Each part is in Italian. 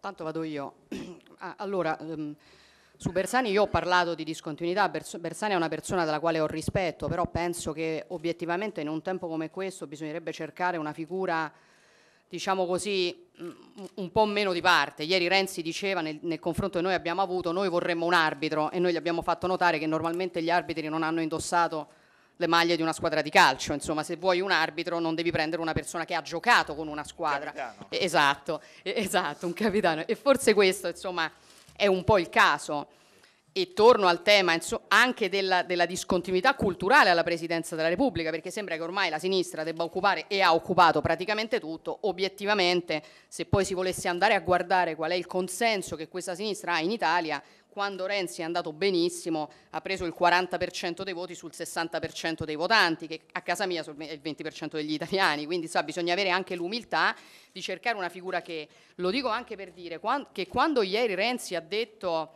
Tanto vado io. Ah, allora, ehm, su Bersani io ho parlato di discontinuità, Bersani è una persona della quale ho rispetto, però penso che obiettivamente in un tempo come questo bisognerebbe cercare una figura diciamo così, un po' meno di parte. Ieri Renzi diceva nel, nel, confronto che noi abbiamo avuto, noi vorremmo un arbitro e noi gli abbiamo fatto notare che normalmente gli arbitri non hanno indossato le maglie di una squadra di calcio, insomma se vuoi un arbitro non devi prendere una persona che ha giocato con una squadra. Capitano. Esatto, esatto, un capitano. E forse questo insomma è un po' il caso e torno al tema anche della, della, discontinuità culturale alla Presidenza della Repubblica, perché sembra che ormai la sinistra debba occupare e ha occupato praticamente tutto, obiettivamente se poi si volesse andare a guardare qual è il consenso che questa sinistra ha in Italia, quando Renzi è andato benissimo ha preso il 40% dei voti sul 60% dei votanti, che a casa mia è il 20% degli italiani, quindi sa, bisogna avere anche l'umiltà di cercare una figura che, lo dico anche per dire, che quando ieri Renzi ha detto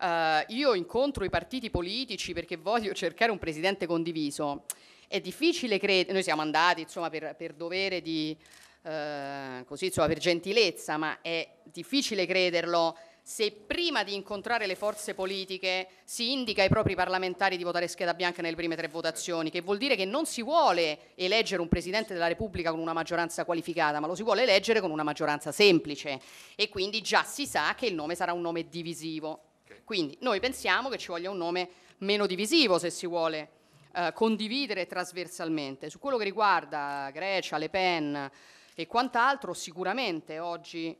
Uh, io incontro i partiti politici perché voglio cercare un presidente condiviso. È difficile credere, noi siamo andati insomma, per, per, dovere di, uh, così, insomma, per gentilezza, ma è difficile crederlo se prima di incontrare le forze politiche si indica ai propri parlamentari di votare scheda bianca nelle prime tre votazioni, che vuol dire che non si vuole eleggere un Presidente della Repubblica con una maggioranza qualificata, ma lo si vuole eleggere con una maggioranza semplice e quindi già si sa che il nome sarà un nome divisivo. Quindi noi pensiamo che ci voglia un nome meno divisivo se si vuole eh, condividere trasversalmente. Su quello che riguarda Grecia, Le Pen e quant'altro, sicuramente oggi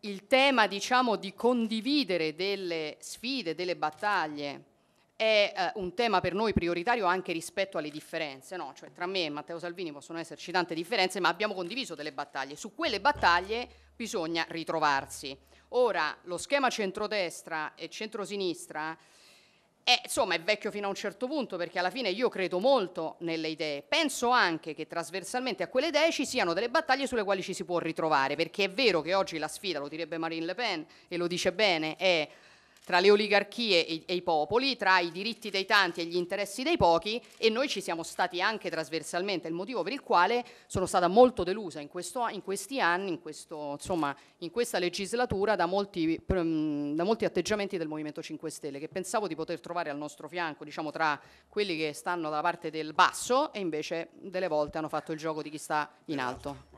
il tema diciamo, di condividere delle sfide, delle battaglie è eh, un tema per noi prioritario anche rispetto alle differenze, no? cioè, tra me e Matteo Salvini possono esserci tante differenze, ma abbiamo condiviso delle battaglie. Su quelle battaglie bisogna ritrovarsi. Ora, lo schema centrodestra e centrosinistra è, eh, insomma, è vecchio fino a un certo punto perché alla fine io credo molto nelle idee. Penso anche che trasversalmente a quelle idee ci siano delle battaglie sulle quali ci si può ritrovare, perché è vero che oggi la sfida, lo direbbe Marine Le Pen e lo dice bene, è tra le oligarchie e, e, i popoli, tra i diritti dei tanti e gli interessi dei pochi e noi ci siamo stati anche trasversalmente, il motivo per il quale sono stata molto delusa in, questo, in questi anni, in, questo, insomma, in, questa legislatura da molti, mm, da molti atteggiamenti del Movimento 5 Stelle che pensavo di poter trovare al nostro fianco, diciamo tra quelli che stanno dalla parte del basso e invece delle volte hanno fatto il gioco di chi sta in esatto. alto.